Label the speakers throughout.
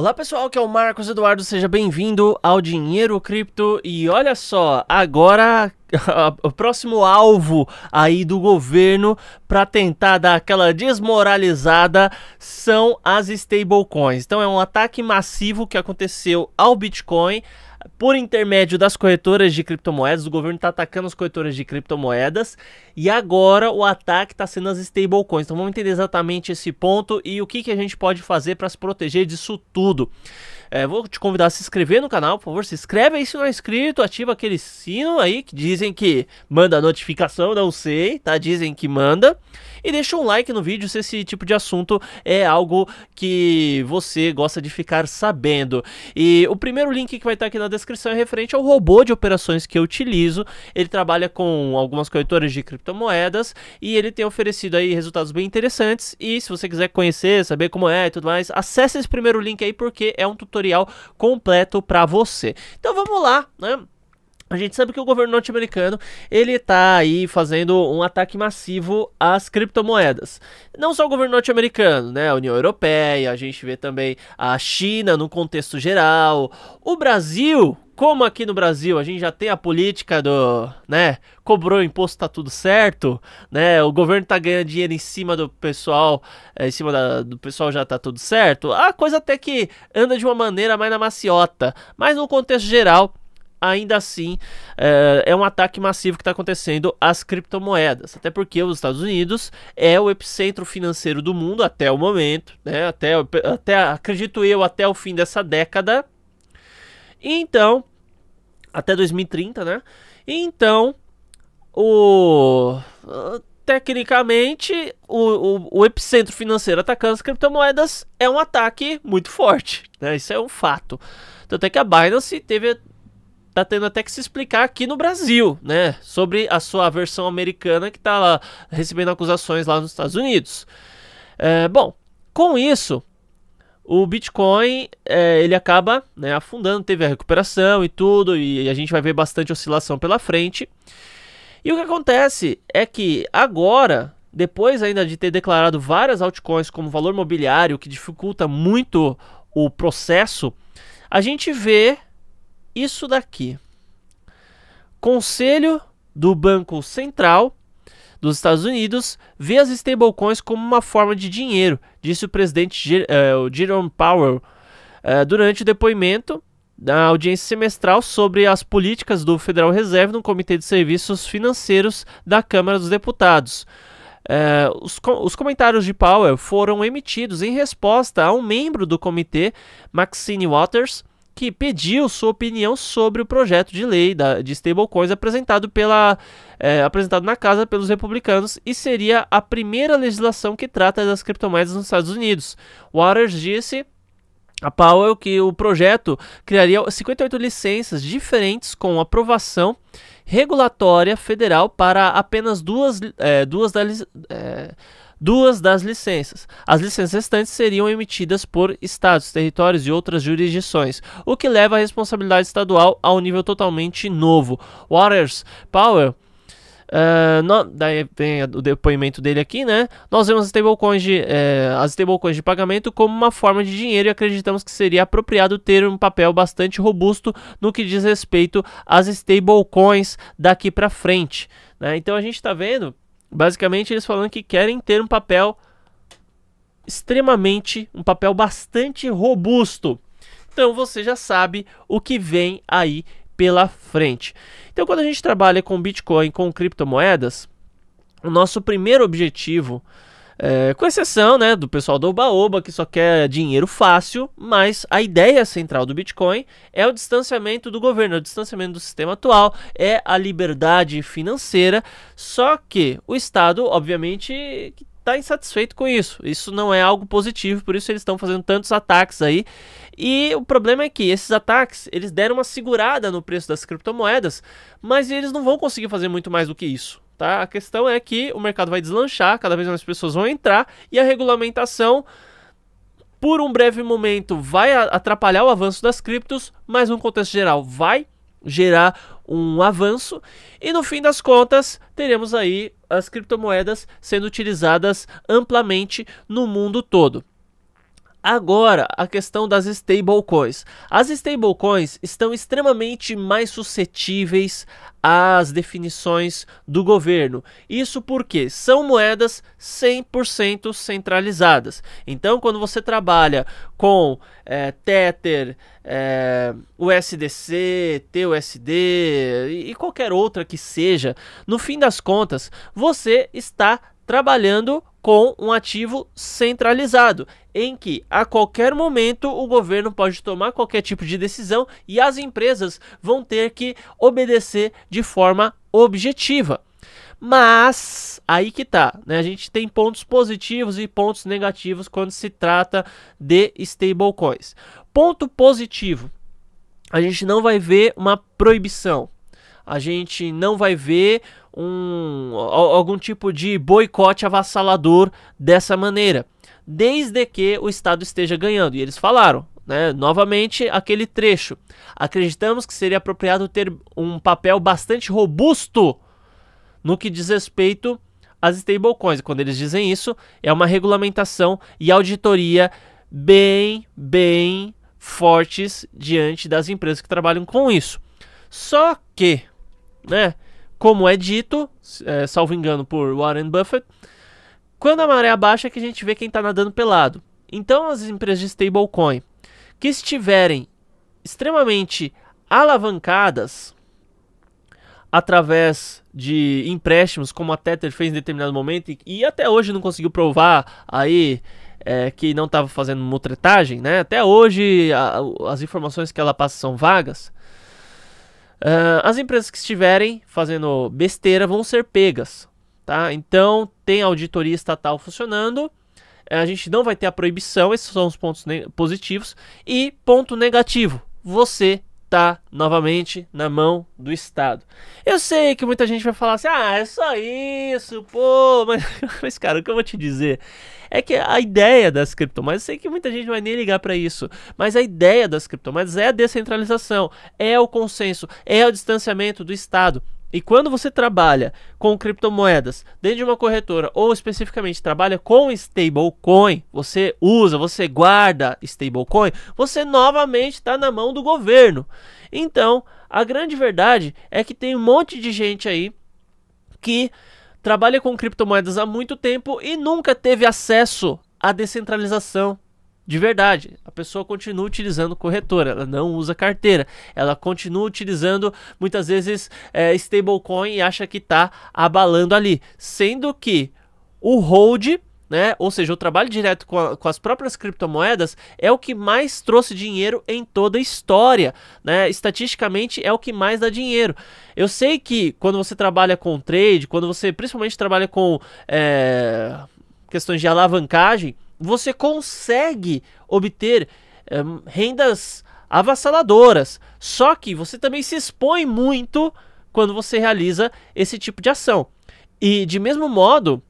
Speaker 1: Olá pessoal, que é o Marcos Eduardo, seja bem-vindo ao Dinheiro Cripto e olha só, agora o próximo alvo aí do governo para tentar dar aquela desmoralizada são as stablecoins. Então é um ataque massivo que aconteceu ao Bitcoin por intermédio das corretoras de criptomoedas, o governo está atacando as corretoras de criptomoedas e agora o ataque está sendo as stablecoins. Então vamos entender exatamente esse ponto e o que, que a gente pode fazer para se proteger disso tudo. É, vou te convidar a se inscrever no canal, por favor, se inscreve aí se não é inscrito, ativa aquele sino aí que dizem que manda notificação, não sei, tá? Dizem que manda. E deixa um like no vídeo se esse tipo de assunto é algo que você gosta de ficar sabendo. E o primeiro link que vai estar aqui na descrição é referente ao robô de operações que eu utilizo. Ele trabalha com algumas corretoras de criptomoedas e ele tem oferecido aí resultados bem interessantes. E se você quiser conhecer, saber como é e tudo mais, acesse esse primeiro link aí porque é um tutorial tutorial completo para você. Então vamos lá, né? A gente sabe que o governo norte-americano ele tá aí fazendo um ataque massivo às criptomoedas. Não só o governo norte-americano, né? A União Europeia, a gente vê também a China no contexto geral. O Brasil, como aqui no Brasil a gente já tem a política do, né, cobrou imposto, tá tudo certo, né? O governo tá ganhando dinheiro em cima do pessoal, eh, em cima da, do pessoal já tá tudo certo. A coisa até que anda de uma maneira mais na maciota, mas no contexto geral ainda assim é, é um ataque massivo que está acontecendo às criptomoedas. Até porque os Estados Unidos é o epicentro financeiro do mundo até o momento, né? Até, até acredito eu, até o fim dessa década. Então, até 2030, né? Então, o tecnicamente, o, o, o, epicentro financeiro atacando as criptomoedas é um ataque muito forte, né? Isso é um fato. Tanto é que a Binance teve tá tendo até que se explicar aqui no Brasil, né? Sobre a sua versão americana que tá lá recebendo acusações lá nos Estados Unidos. É, bom, com isso, o Bitcoin é, ele acaba né, afundando, teve a recuperação e tudo, e a gente vai ver bastante oscilação pela frente. E o que acontece é que agora, depois ainda de ter declarado várias altcoins como valor mobiliário, que dificulta muito o processo, a gente vê isso daqui. Conselho do Banco Central dos Estados Unidos vê as stablecoins como uma forma de dinheiro, disse o presidente uh, Jerome Powell uh, durante o depoimento da audiência semestral sobre as políticas do Federal Reserve no Comitê de Serviços Financeiros da Câmara dos Deputados. Uh, os, com os comentários de Powell foram emitidos em resposta a um membro do comitê, Maxine Waters, que pediu sua opinião sobre o projeto de lei da, de stablecoins apresentado, pela, é, apresentado na casa pelos republicanos e seria a primeira legislação que trata das criptomoedas nos Estados Unidos. Waters disse a Powell que o projeto criaria 58 licenças diferentes com aprovação regulatória federal para apenas duas, é, duas das é, duas das licenças. As licenças restantes seriam emitidas por estados, territórios e outras jurisdições, o que leva a responsabilidade estadual a um nível totalmente novo. Waters Power Uh, eh, no, daí vem o depoimento dele aqui, né? Nós vemos as stablecoins de, eh, as stablecoins de pagamento como uma forma de dinheiro e acreditamos que seria apropriado ter um papel bastante robusto no que diz respeito às stablecoins daqui para frente. Né? Então a gente está vendo Basicamente, eles falando que querem ter um papel extremamente, um papel bastante robusto. Então você já sabe o que vem aí pela frente. Então, quando a gente trabalha com Bitcoin, com criptomoedas, o nosso primeiro objetivo é, com exceção né, do pessoal do Oba-Oba, que só quer dinheiro fácil, mas a ideia central do Bitcoin é o distanciamento do governo, é o distanciamento do sistema atual, é a liberdade financeira, só que o Estado, obviamente, está insatisfeito com isso. Isso não é algo positivo, por isso eles estão fazendo tantos ataques aí. E o problema é que esses ataques, eles deram uma segurada no preço das criptomoedas, mas eles não vão conseguir fazer muito mais do que isso. Tá? A questão é que o mercado vai deslanchar, cada vez mais pessoas vão entrar e a regulamentação, por um breve momento, vai atrapalhar o avanço das criptos, mas num contexto geral, vai gerar um avanço e no fim das contas teremos aí as criptomoedas sendo utilizadas amplamente no mundo todo. Agora, a questão das stablecoins. As stablecoins estão extremamente mais suscetíveis às definições do governo. Isso porque são moedas 100% centralizadas. Então, quando você trabalha com é, Tether, é, eh, USDC, TUSD e, e qualquer outra que seja, no fim das contas, você está trabalhando com um ativo centralizado, em que a qualquer momento o governo pode tomar qualquer tipo de decisão e as empresas vão ter que obedecer de forma objetiva. Mas aí que tá, né? A gente tem pontos positivos e pontos negativos quando se trata de stablecoins. Ponto positivo: a gente não vai ver uma proibição, a gente não vai ver um, algum tipo de boicote avassalador dessa maneira, desde que o Estado esteja ganhando. E eles falaram. Né, novamente aquele trecho. Acreditamos que seria apropriado ter um papel bastante robusto no que diz respeito às stablecoins. Quando eles dizem isso, é uma regulamentação e auditoria bem, bem fortes diante das empresas que trabalham com isso. Só que né? Como é dito, é, salvo engano por Warren Buffett, quando a maré abaixa é que a gente vê quem está nadando pelado. Então as empresas de stablecoin que estiverem extremamente alavancadas através de empréstimos, como a Tether fez em determinado momento e, e até hoje não conseguiu provar aí é, que não estava fazendo mutretagem, né? Até hoje a, as informações que ela passa são vagas. Uh, as empresas que estiverem fazendo besteira vão ser pegas, tá? Então tem auditoria estatal funcionando. Eh, a gente não vai ter a proibição, esses são os pontos positivos. E ponto negativo: você tá novamente na mão do Estado. Eu sei que muita gente vai falar assim: ah, é só isso, pô, mas, mas cara, o que eu vou te dizer é que a ideia das criptomoedas, eu sei que muita gente não vai nem ligar para isso, mas a ideia das criptomoedas é a descentralização, é o consenso, é o distanciamento do Estado. E quando você trabalha com criptomoedas dentro de uma corretora ou especificamente trabalha com stablecoin, você usa, você guarda stablecoin, você novamente está na mão do governo. Então, a grande verdade é que tem um monte de gente aí que trabalha com criptomoedas há muito tempo e nunca teve acesso à descentralização, de verdade. A pessoa continua utilizando corretora, ela não usa carteira. Ela continua utilizando muitas vezes é, stablecoin e acha que está abalando ali. Sendo que o hold né? Ou seja, o trabalho direto com, a, com, as próprias criptomoedas é o que mais trouxe dinheiro em toda a história, né? Estatisticamente é o que mais dá dinheiro. Eu sei que quando você trabalha com trade, quando você principalmente trabalha com é, questões de alavancagem, você consegue obter um, rendas avassaladoras. Só que você também se expõe muito quando você realiza esse tipo de ação. E de mesmo modo,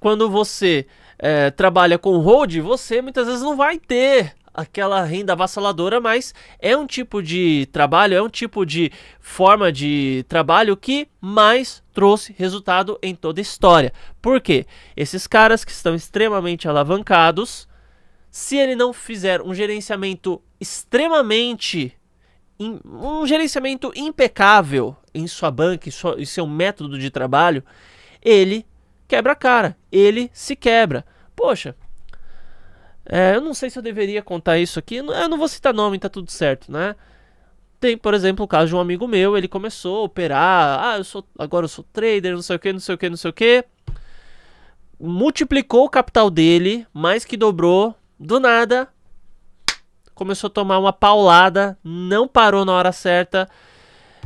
Speaker 1: quando você é, trabalha com hold, você muitas vezes não vai ter aquela renda avassaladora, mas é um tipo de trabalho, é um tipo de forma de trabalho que mais trouxe resultado em toda a história. Por quê? Esses caras que estão extremamente alavancados, se ele não fizer um gerenciamento extremamente um gerenciamento impecável em sua banca, em, sua, em seu método de trabalho, ele quebra a cara, ele se quebra. Poxa, é, eu não sei se eu deveria contar isso aqui. Eu não vou citar nome, tá tudo certo, né? Tem, por exemplo, o caso de um amigo meu, ele começou a operar. Ah, eu sou, agora eu sou trader, não sei o que, não sei o que, não sei o que. Multiplicou o capital dele, mais que dobrou. Do nada, começou a tomar uma paulada, não parou na hora certa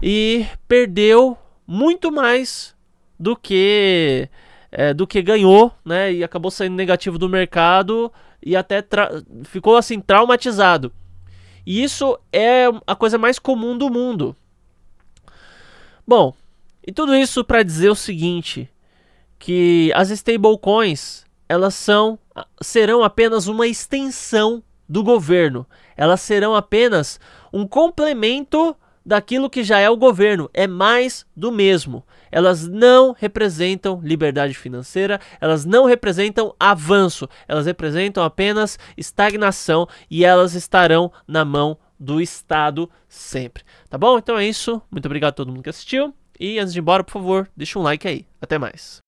Speaker 1: e perdeu muito mais do que é, do que ganhou, né? E acabou saindo negativo do mercado e até ficou assim traumatizado. E isso é a coisa mais comum do mundo. Bom, e tudo isso para dizer o seguinte, que as stablecoins, elas são serão apenas uma extensão do governo. Elas serão apenas um complemento daquilo que já é o governo, é mais do mesmo. Elas não representam liberdade financeira, elas não representam avanço, elas representam apenas estagnação e elas estarão na mão do Estado sempre. Tá bom? Então é isso. Muito obrigado a todo mundo que assistiu. E antes de ir embora, por favor, deixa um like aí. Até mais.